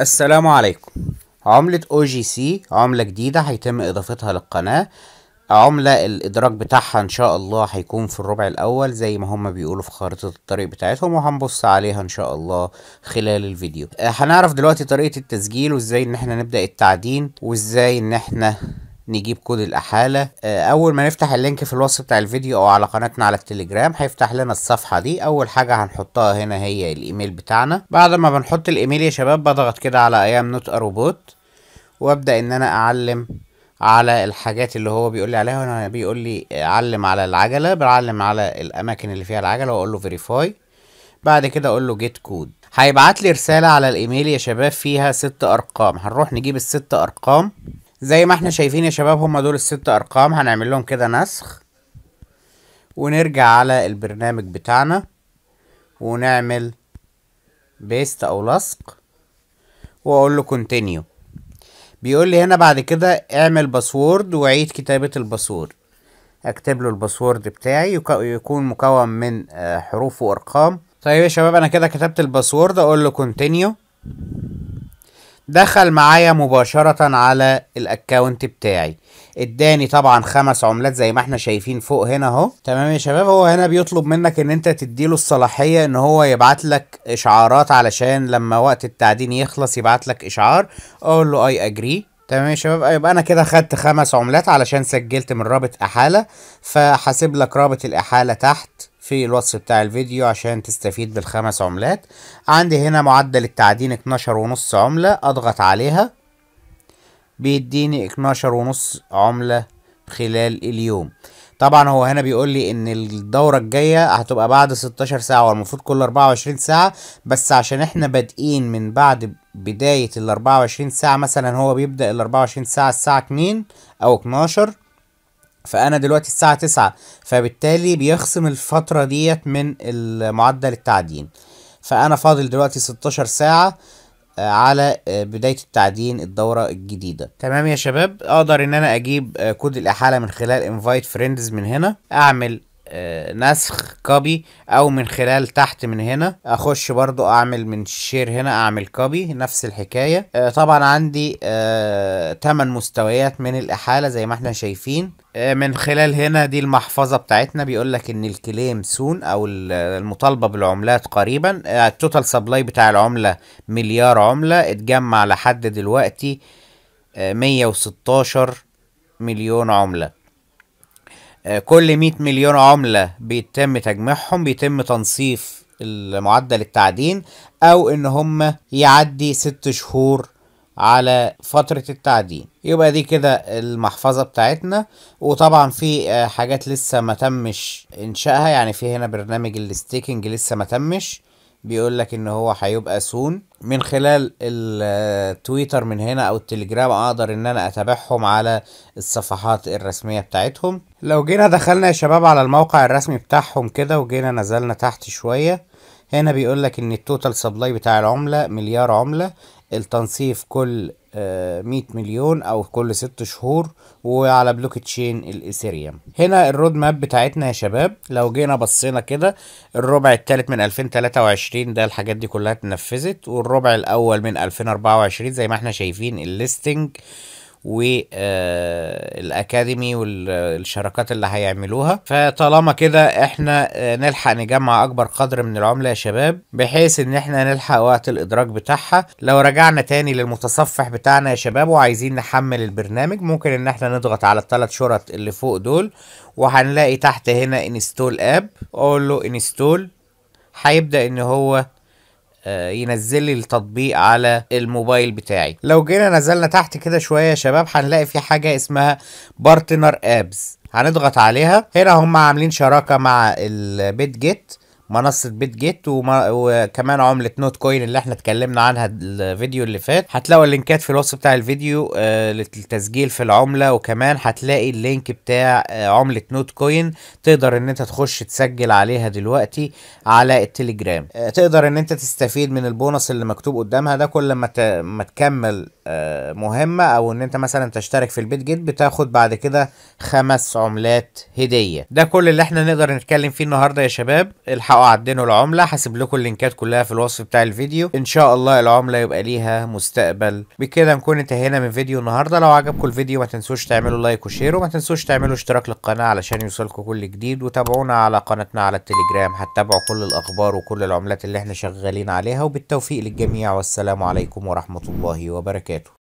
السلام عليكم عملة او جي سي عملة جديدة هيتم اضافتها للقناة عملة الإدراك بتاعها ان شاء الله هيكون في الربع الاول زي ما هما بيقولوا في خارطة الطريق بتاعتهم وهنبص عليها ان شاء الله خلال الفيديو هنعرف دلوقتي طريقة التسجيل وازاي ان احنا نبدأ التعدين وازاي ان احنا نجيب كود الاحاله آه، اول ما نفتح اللينك في الوصف بتاع الفيديو او على قناتنا على التليجرام هيفتح لنا الصفحه دي اول حاجه هنحطها هنا هي الايميل بتاعنا بعد ما بنحط الايميل يا شباب بضغط كده على ايام نوت أروبوت وابدا ان انا اعلم على الحاجات اللي هو بيقول لي عليها وانا بيقول لي علم على العجله بعلم على الاماكن اللي فيها العجله واقول له فيريفاي بعد كده اقول له جيت كود هيبعت لي رساله على الايميل يا شباب فيها ست ارقام هنروح نجيب الست ارقام زي ما احنا شايفين يا شباب هما دول الست ارقام هنعمل لهم كده نسخ ونرجع على البرنامج بتاعنا ونعمل بيست او لصق واقول له كونتينيو بيقول لي هنا بعد كده اعمل باسورد وعيد كتابة الباسورد اكتب له الباسورد بتاعي يكون مكون من آه، حروف وارقام طيب يا شباب انا كده كتبت الباسورد اقول له كونتينيو دخل معايا مباشرة على الاكونت بتاعي اداني طبعا خمس عملات زي ما احنا شايفين فوق هنا اهو تمام يا شباب هو هنا بيطلب منك ان انت تديله الصلاحية ان هو يبعت لك اشعارات علشان لما وقت التعدين يخلص يبعت لك اشعار اقول له اي اجري تمام يا شباب يبقى أيوة، انا كده خدت خمس عملات علشان سجلت من رابط احاله فحاسب لك رابط الاحاله تحت في الوصف بتاع الفيديو عشان تستفيد بالخمس عملات عندي هنا معدل التعدين 12 ونص عمله اضغط عليها بيديني 12 ونص عمله خلال اليوم طبعا هو هنا بيقول لي ان الدوره الجايه هتبقى بعد 16 ساعه والمفروض كل 24 ساعه بس عشان احنا بادئين من بعد بدايه ال 24 ساعه مثلا هو بيبدا ال 24 ساعه الساعه 2 او 12 فانا دلوقتي الساعه 9 فبالتالي بيخصم الفتره ديت من معدل التعدين فانا فاضل دلوقتي 16 ساعه آه، على آه، بداية التعدين الدورة الجديدة تمام يا شباب اقدر ان انا اجيب آه، كود الاحالة من خلال invite friends من هنا اعمل نسخ كوبي او من خلال تحت من هنا اخش برضو اعمل من شير هنا اعمل كوبي نفس الحكاية آه، طبعا عندي 8 آه، مستويات من الاحالة زي ما احنا شايفين آه، من خلال هنا دي المحفظة بتاعتنا بيقولك ان الكليم سون او المطالبة بالعملات قريبا التوتال سبلاي بتاع العملة مليار عملة اتجمع لحد دلوقتي 116 مليون عملة آه، كل 100 مليون عملة بيتم تجميعهم بيتم تنصيف المعدل التعدين او ان هم يعدي ست شهور على فترة التعدين يبقى دي كده المحفظة بتاعتنا وطبعا في آه، حاجات لسه ما تمش انشائها يعني في هنا برنامج الستيكنج لسه ما تمش بيقول لك ان هو هيبقى سون من خلال التويتر من هنا او التليجرام اقدر ان انا اتابعهم على الصفحات الرسميه بتاعتهم لو جينا دخلنا يا شباب على الموقع الرسمي بتاعهم كده وجينا نزلنا تحت شويه هنا بيقول لك ان التوتال سبلاي بتاع العمله مليار عمله التنصيف كل 100 آه، مليون او كل 6 شهور وعلى بلوك تشين الايثيريوم هنا الرود ماب بتاعتنا يا شباب لو جينا بصينا كده الربع الثالث من 2023 ده الحاجات دي كلها اتنفذت والربع الاول من 2024 زي ما احنا شايفين الليستنج آه والاكاديمي والشراكات اللي هيعملوها فطالما كده احنا آه، نلحق نجمع اكبر قدر من العمله يا شباب بحيث ان احنا نلحق وقت الادراك بتاعها لو رجعنا تاني للمتصفح بتاعنا يا شباب وعايزين نحمل البرنامج ممكن ان احنا نضغط على الثلاث شرط اللي فوق دول وهنلاقي تحت هنا انستول اب اقول له انستول هيبدا ان هو آه، ينزل لي التطبيق على الموبايل بتاعي لو جينا نزلنا تحت كده شويه يا شباب هنلاقي في حاجه اسمها بارتنر ابس هنضغط عليها هنا هم عاملين شراكه مع البيت جيت منصه بيت جيت وكمان عمله نوت كوين اللي احنا اتكلمنا عنها الفيديو اللي فات هتلاقوا اللينكات في الوصف بتاع الفيديو آه، للتسجيل في العمله وكمان هتلاقي اللينك بتاع آه، عمله نوت كوين تقدر ان انت تخش تسجل عليها دلوقتي على التليجرام آه، تقدر ان انت تستفيد من البونص اللي مكتوب قدامها ده كل ما ما تكمل مهمه او ان انت مثلا تشترك في البيت جيت بتاخد بعد كده خمس عملات هديه ده كل اللي احنا نقدر نتكلم فيه النهارده يا شباب الحق تلحقوا عدنوا العمله هسيب لكم اللينكات كلها في الوصف بتاع الفيديو ان شاء الله العمله يبقى ليها مستقبل بكده نكون انتهينا من فيديو النهارده لو عجبكم الفيديو ما تنسوش تعملوا لايك وشير وما تنسوش تعملوا اشتراك للقناه علشان يوصلكم كل جديد وتابعونا على قناتنا على التليجرام هتتابعوا كل الاخبار وكل العملات اللي احنا شغالين عليها وبالتوفيق للجميع والسلام عليكم ورحمه الله وبركاته